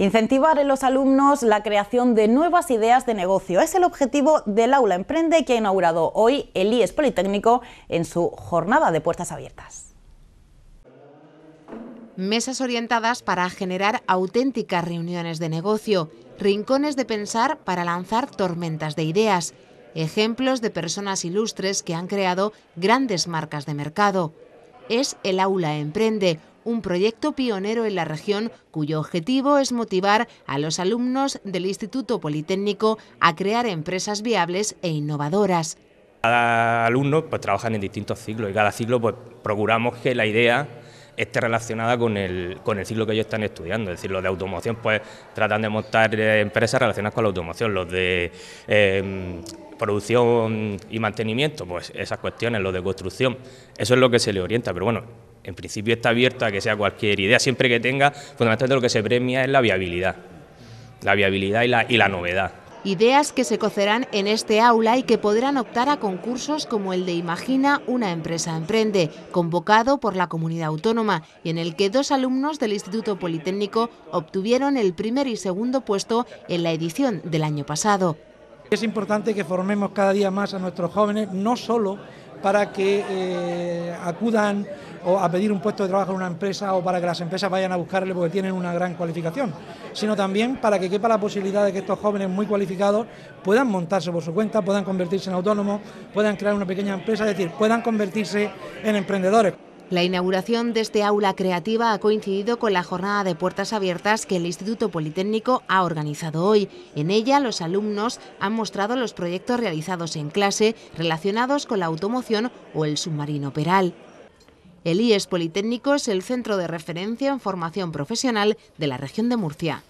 Incentivar en los alumnos la creación de nuevas ideas de negocio es el objetivo del Aula Emprende que ha inaugurado hoy el IES Politécnico en su jornada de puertas abiertas mesas orientadas para generar auténticas reuniones de negocio, rincones de pensar para lanzar tormentas de ideas, ejemplos de personas ilustres que han creado grandes marcas de mercado. Es el Aula Emprende, un proyecto pionero en la región cuyo objetivo es motivar a los alumnos del Instituto Politécnico a crear empresas viables e innovadoras. Cada alumno pues, trabajan en distintos ciclos y cada ciclo pues, procuramos que la idea esté relacionada con el, con el ciclo que ellos están estudiando. Es decir, los de automoción pues tratan de montar eh, empresas relacionadas con la automoción, los de em, producción y mantenimiento, pues esas cuestiones, los de construcción, eso es lo que se le orienta, pero bueno, en principio está abierta a que sea cualquier idea, siempre que tenga, fundamentalmente lo que se premia es la viabilidad, la viabilidad y la, y la novedad. Ideas que se cocerán en este aula y que podrán optar a concursos como el de Imagina una empresa emprende, convocado por la comunidad autónoma y en el que dos alumnos del Instituto Politécnico obtuvieron el primer y segundo puesto en la edición del año pasado. Es importante que formemos cada día más a nuestros jóvenes, no solo para que eh, acudan o a pedir un puesto de trabajo en una empresa o para que las empresas vayan a buscarle porque tienen una gran cualificación, sino también para que quepa la posibilidad de que estos jóvenes muy cualificados puedan montarse por su cuenta, puedan convertirse en autónomos, puedan crear una pequeña empresa, es decir, puedan convertirse en emprendedores. La inauguración de este aula creativa ha coincidido con la jornada de puertas abiertas que el Instituto Politécnico ha organizado hoy. En ella, los alumnos han mostrado los proyectos realizados en clase relacionados con la automoción o el submarino peral. El IES Politécnico es el centro de referencia en formación profesional de la región de Murcia.